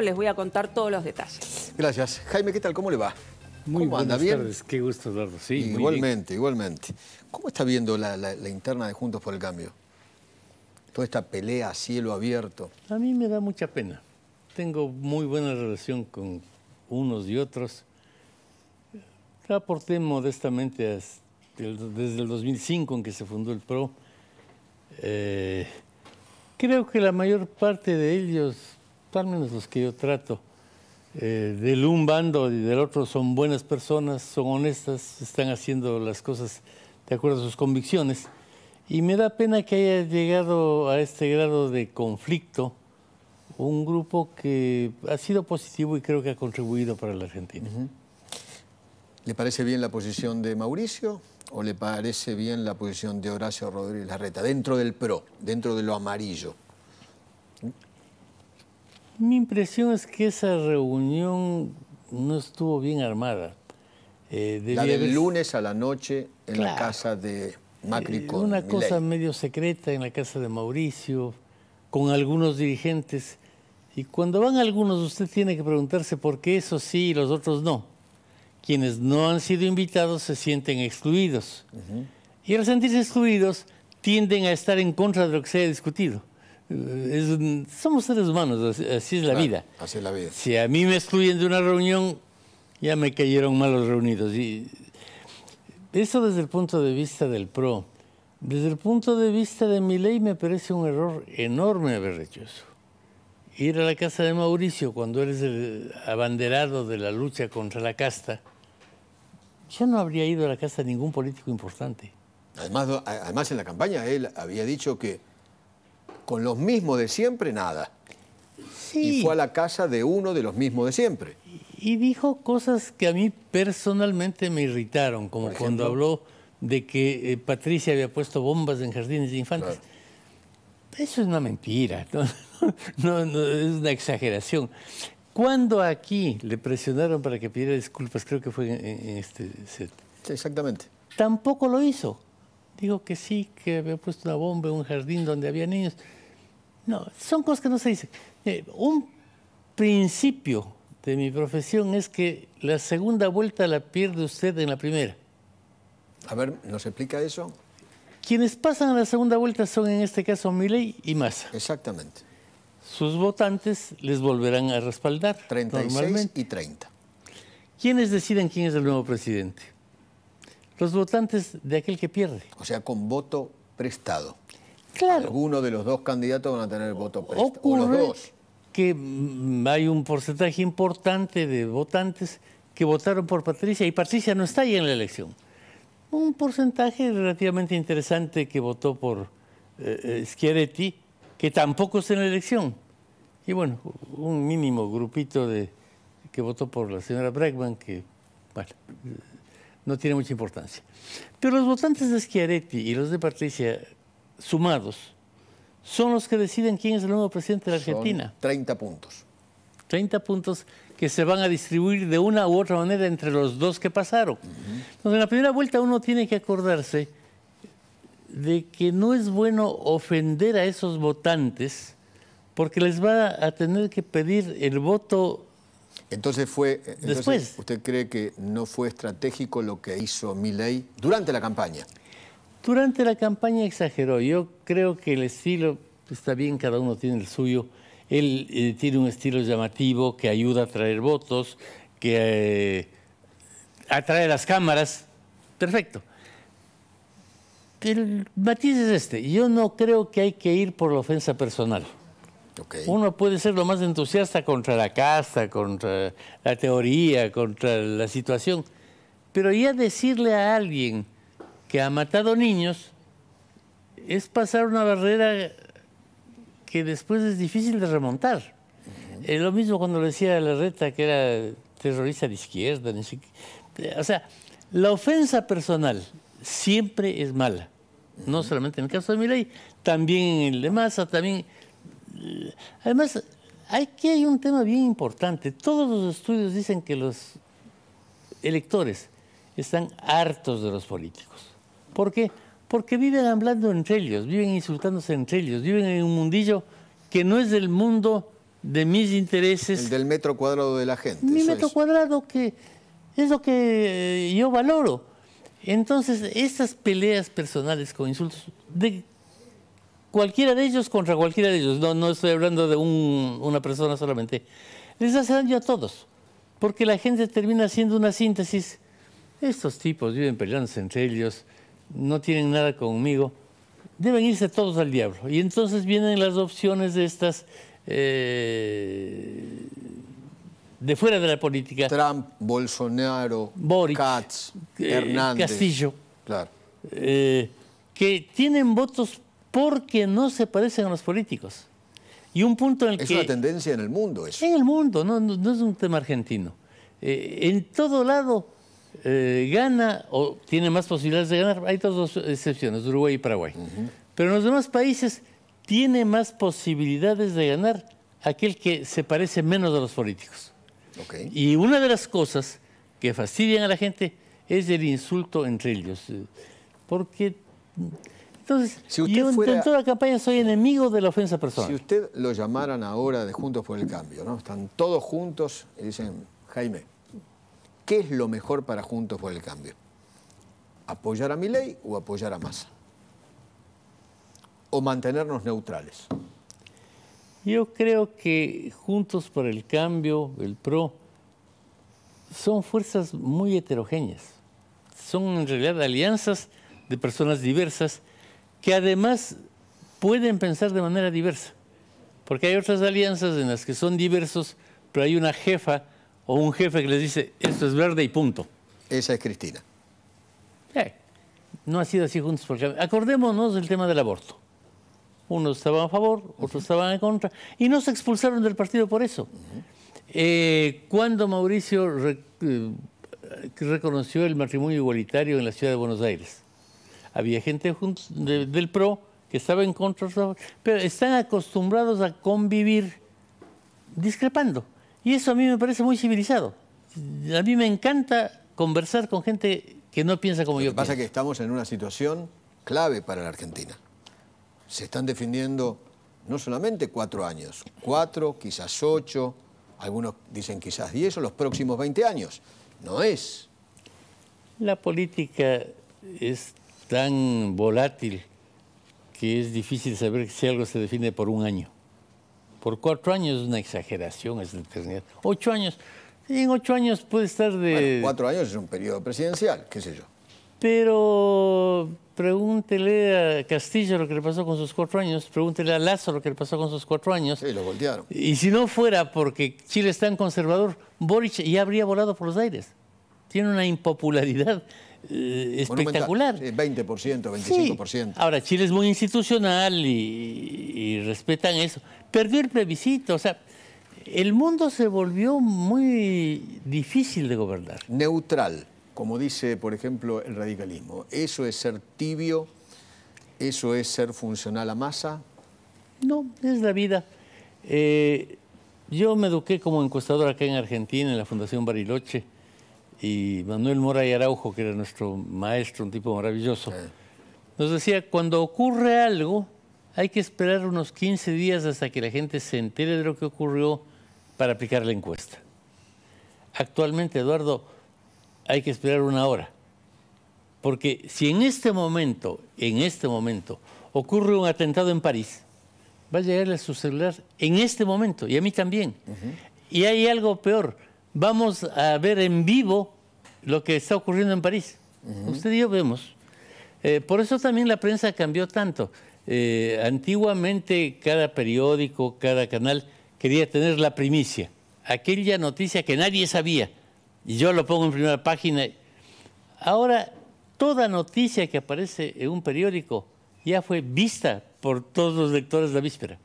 les voy a contar todos los detalles. Gracias. Jaime, ¿qué tal? ¿Cómo le va? Muy buenas ¿Bien? qué gusto, Eduardo. igualmente, igualmente. ¿Cómo está viendo la, interna de Juntos por el Cambio? Toda esta pelea a cielo abierto. A mí me da mucha pena. Tengo muy buena relación con unos y otros. Aporté modestamente desde el 2005 en que se fundó el PRO. Eh, creo que la mayor parte de ellos al menos los que yo trato, eh, del un bando y del otro son buenas personas, son honestas, están haciendo las cosas de acuerdo a sus convicciones. Y me da pena que haya llegado a este grado de conflicto un grupo que ha sido positivo y creo que ha contribuido para la Argentina. ¿Le parece bien la posición de Mauricio o le parece bien la posición de Horacio Rodríguez Larreta dentro del PRO, dentro de lo amarillo? Mi impresión es que esa reunión no estuvo bien armada. Eh, la del lunes a la noche en la casa de Macri eh, con Una cosa medio secreta en la casa de Mauricio, con algunos dirigentes. Y cuando van algunos, usted tiene que preguntarse por qué eso sí y los otros no. Quienes no han sido invitados se sienten excluidos. Y al sentirse excluidos, tienden a estar en contra de lo que se ha discutido. Eh, es, somos seres humanos, así, es la vida. la Si a mí me excluyen de una reunión, ya me cayeron malos reunidos. Y eso desde el punto de vista del PRO. Desde el punto de vista de mi ley me parece un error enorme haber hecho eso. Ir a la casa de Mauricio cuando eres el abanderado de la lucha contra la casta, yo no habría ido a la casa de ningún político importante. Además, además en la campaña él había dicho que con los mismos de siempre nada. Y fue a la casa de uno de los mismos de siempre. Y dijo cosas que a mí personalmente me irritaron, como cuando habló de que eh, Patricia había puesto bombas en jardines de infantes. Eso es una mentira, no, es una exageración. Cuando aquí le presionaron para que pidiera disculpas, creo que fue en, este set. exactamente. Tampoco lo hizo. Digo que sí, que había puesto una bomba en un jardín donde había niños. No, son cosas que no se dicen. Eh, un principio de mi profesión es que la segunda vuelta la pierde usted en la primera. A ver, ¿nos explica eso? Quienes pasan a la segunda vuelta son en este caso Milei y Massa. Exactamente. Sus votantes les volverán a respaldar. 36 y 30. ¿Quiénes deciden quién es el nuevo presidente? Los votantes de aquel que pierde. O sea, con voto prestado. Claro. Alguno de los dos candidatos van a tener el voto presto. Ocurre dos. que mm, hay un porcentaje importante de votantes que votaron por Patricia y Patricia no está ahí en la elección. Un porcentaje relativamente interesante que votó por eh, eh, Schiaretti, que tampoco está en la elección. Y bueno, un mínimo grupito de que votó por la señora Bregman, que bueno, eh, no tiene mucha importancia. Pero los votantes de Schiaretti y los de Patricia sumados son los que deciden quién es el nuevo presidente de la Argentina. Son 30 puntos. 30 puntos que se van a distribuir de una u otra manera entre los dos que pasaron. Entonces, en la primera vuelta uno tiene que acordarse de que no es bueno ofender a esos votantes porque les va a tener que pedir el voto. Entonces fue. Después. ¿Usted cree que no fue estratégico lo que hizo Milei durante la campaña? Durante la campaña exageró. Yo creo que el estilo está bien, cada uno tiene el suyo. Él eh, tiene un estilo llamativo que ayuda a traer votos, que eh, atrae las cámaras. Perfecto. El matiz es este. Yo no creo que hay que ir por la ofensa personal. Uno puede ser lo más entusiasta contra la casa, contra la teoría, contra la situación, pero ya decirle a alguien ha matado niños, es pasar una barrera que después es difícil de remontar. lo mismo cuando le decía a la que era terrorista de izquierda. O sea, la ofensa personal siempre es mala. No solamente en el caso de Miley, también en el de Massa, también... Además, aquí hay un tema bien importante. Todos los estudios dicen que los electores están hartos de los políticos. ¿Por qué? Porque viven hablando entre ellos, viven insultándose entre ellos, viven en un mundillo que no es del mundo de mis intereses. El del metro cuadrado de la gente. Mi metro cuadrado que es lo que eh, yo valoro. Entonces, estas peleas personales con insultos de cualquiera de ellos contra cualquiera de ellos, no, no estoy hablando de una persona solamente, les hace daño a todos, porque la gente termina haciendo una síntesis. Estos tipos viven peleándose entre ellos, no tienen nada conmigo, deben irse todos al diablo. Y entonces vienen las opciones de estas eh, de fuera de la política. Trump, Bolsonaro, Boric, Katz, eh, Hernández. Castillo. Claro. Eh, que tienen votos porque no se parecen a los políticos. Y un punto en el que... Es una tendencia en el mundo Es En el mundo, no, no es un tema argentino. en todo lado eh, gana o tiene más posibilidades de ganar. Hay dos, excepciones, Uruguay y Paraguay. Pero en los demás países tiene más posibilidades de ganar aquel que se parece menos a los políticos. Y una de las cosas que fastidian a la gente es el insulto entre ellos. Eh, porque entonces, si yo fuera... en toda la campaña soy enemigo de la ofensa personal. Si usted lo llamaran ahora de Juntos por el Cambio, ¿no? Están todos juntos y dicen, Jaime, ¿Qué es lo mejor para Juntos por el Cambio? ¿Apoyar a mi ley o apoyar a Massa? ¿O mantenernos neutrales? Yo creo que Juntos por el Cambio, el PRO, son fuerzas muy heterogéneas. Son en realidad alianzas de personas diversas que además pueden pensar de manera diversa. Porque hay otras alianzas en las que son diversos, pero hay una jefa o un jefe que les dice, esto es verde y punto. Esa es Cristina. Eh, no ha sido así juntos porque Acordémonos del tema del aborto. Unos estaban a favor, otros estaban en contra, y no se expulsaron del partido por eso. Eh, cuando Mauricio eh, reconoció el matrimonio igualitario en la ciudad de Buenos Aires, había gente del PRO que estaba en contra, pero están acostumbrados a convivir discrepando. Y eso a mí me parece muy civilizado. A mí me encanta conversar con gente que no piensa como yo. Lo que pasa es que estamos en una situación clave para la Argentina. Se están defendiendo no solamente cuatro años, cuatro, quizás ocho, algunos dicen quizás diez o los próximos veinte años. No es. La política es tan volátil que es difícil saber si algo se define por un año por cuatro años es una exageración es eternidad. Ocho años, en ocho años puede estar de... cuatro años es un periodo presidencial, qué sé yo. Pero pregúntele a Castillo lo que le pasó con sus cuatro años, pregúntele a Lazo lo que le pasó con sus cuatro años. Y lo voltearon. Y si no fuera porque Chile es tan conservador, Boric ya habría volado por los aires. Tiene una impopularidad eh, espectacular. 20%, 25%. Ahora, Chile es muy institucional y, respetan eso. Perdió el plebiscito, o sea, el mundo se volvió muy difícil de gobernar. Neutral, como dice, por ejemplo, el radicalismo. ¿Eso es ser tibio? ¿Eso es ser funcional a masa? No, es la vida. Eh, yo me eduqué como encuestador acá en Argentina, en la Fundación Bariloche y Manuel Mora y Araujo, que era nuestro maestro, un tipo maravilloso, nos decía, cuando ocurre algo, hay que esperar unos 15 días hasta que la gente se entere de lo que ocurrió para aplicar la encuesta. Actualmente, Eduardo, hay que esperar una hora. Porque si en este momento, en este momento, ocurre un atentado en París, va a llegarle a su celular en este momento, y a mí también. Y hay algo peor, vamos a ver en vivo lo que está ocurriendo en París. Usted y yo vemos. Eh, por eso también la prensa cambió tanto. Eh, antiguamente cada periódico, cada canal quería tener la primicia, aquella noticia que nadie sabía. Y yo lo pongo en primera página. Ahora, toda noticia que aparece en un periódico ya fue vista por todos los lectores de la víspera.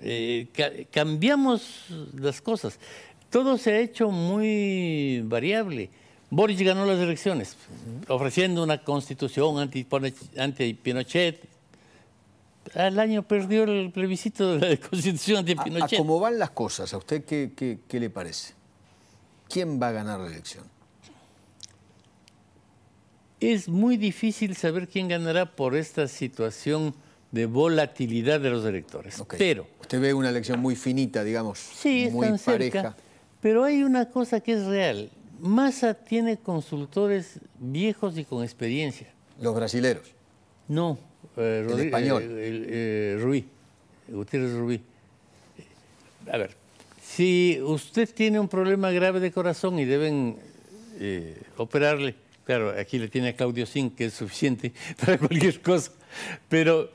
Eh, cambiamos las cosas todo se ha hecho muy variable. Boris ganó las elecciones ofreciendo una constitución anti-Pinochet. Al año perdió el plebiscito de la constitución anti-Pinochet. ¿Cómo van las cosas? ¿A usted qué, le parece? ¿Quién va a ganar la elección? Es muy difícil saber quién ganará por esta situación de volatilidad de los electores. Pero usted ve una elección muy finita, digamos, sí, muy pareja. Pero hay una cosa que es real. Massa tiene consultores viejos y con experiencia. ¿Los brasileros? No, eh, el español. Eh, eh, Gutiérrez Rubí. A ver, si usted tiene un problema grave de corazón y deben operarle, claro, aquí le tiene a Claudio Sin, que es suficiente para cualquier cosa, pero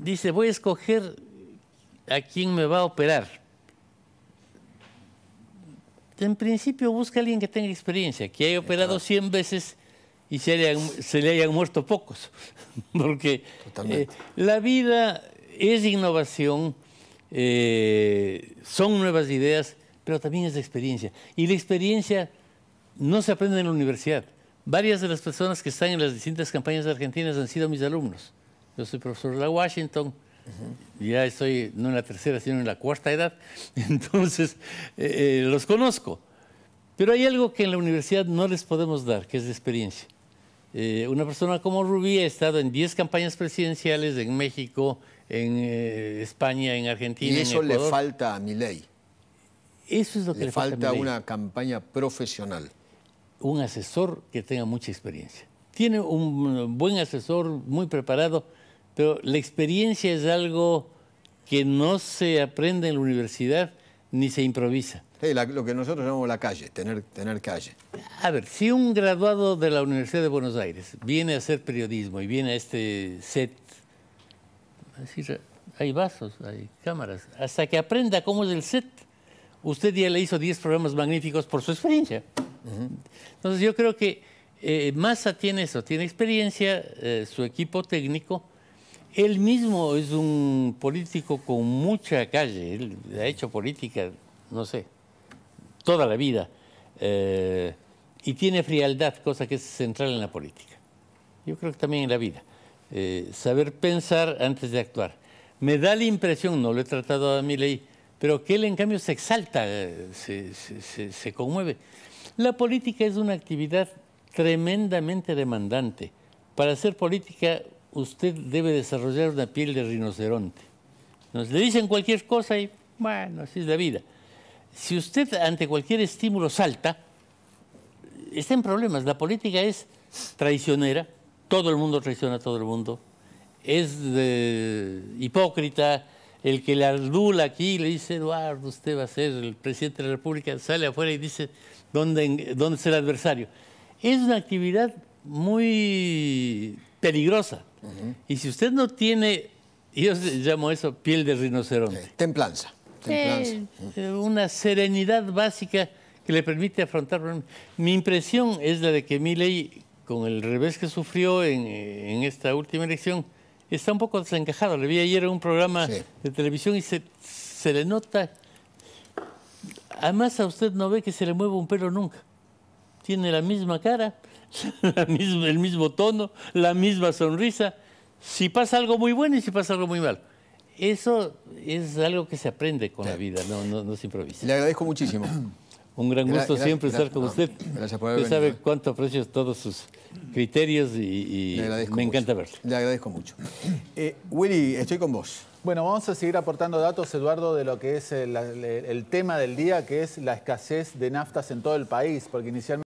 dice, voy a escoger a quién me va a operar en principio busca a alguien que tenga experiencia, que haya operado 100 veces y se le, hayan, muerto pocos. Porque eh, la vida es innovación, eh, son nuevas ideas, pero también es experiencia. Y la experiencia no se aprende en la universidad. Varias de las personas que están en las distintas campañas argentinas han sido mis alumnos. Yo soy profesor de la Washington, ya estoy no en la tercera, sino en la cuarta edad. Entonces, eh, eh, los conozco. Pero hay algo que en la universidad no les podemos dar, que es la experiencia. Eh, una persona como Rubí ha estado en 10 campañas presidenciales en México, en España, en Argentina. Y eso le falta a mi ley. Eso es lo que le, le falta, falta a una campaña profesional. Un asesor que tenga mucha experiencia. Tiene un buen asesor muy preparado pero la experiencia es algo que no se aprende en la universidad ni se improvisa. lo que nosotros llamamos la calle, tener, tener calle. A ver, si un graduado de la Universidad de Buenos Aires viene a hacer periodismo y viene a este set, hay vasos, hay cámaras, hasta que aprenda cómo es el set, usted ya le hizo 10 programas magníficos por su experiencia. Entonces yo creo que eh, Massa tiene eso, tiene experiencia, eh, su equipo técnico, él mismo es un político con mucha calle, él ha hecho política, no sé, toda la vida, eh, y tiene frialdad, cosa que es central en la política. Yo creo que también en la vida. Eh, saber pensar antes de actuar. Me da la impresión, no lo he tratado a mi ley, pero que él en cambio se exalta, eh, se, se conmueve. La política es una actividad tremendamente demandante. Para hacer política usted debe desarrollar una piel de rinoceronte. Nos le dicen cualquier cosa y, bueno, así es la vida. Si usted ante cualquier estímulo salta, está en problemas. La política es traicionera, todo el mundo traiciona a todo el mundo, es hipócrita. El que le ardula aquí le dice, Eduardo, usted va a ser el presidente de la República, sale afuera y dice, dónde es el adversario? Es una actividad muy peligrosa. Y si usted no tiene, yo llamo eso piel de rinoceronte. Eh, templanza. Eh, una serenidad básica que le permite afrontar problemas. Mi impresión es la de que Miley, con el revés que sufrió eh, en, esta última elección, está un poco desencajado. Le vi ayer en un programa de televisión y se, se le nota... Además, a usted no ve que se le mueva un pelo nunca. Tiene la misma cara, el mismo tono, la misma sonrisa, si pasa algo muy bueno y si pasa algo muy mal. Eso es algo que se aprende con la vida, no, se improvisa. Le agradezco muchísimo. Un gran gusto siempre estar con usted. Gracias usted sabe ¿eh? cuánto aprecio todos sus criterios y, me encanta verlo. Le agradezco mucho. Eh, Willy, estoy con vos. Bueno, vamos a seguir aportando datos, Eduardo, de lo que es el, el tema del día, que es la escasez de naftas en todo el país, porque inicialmente...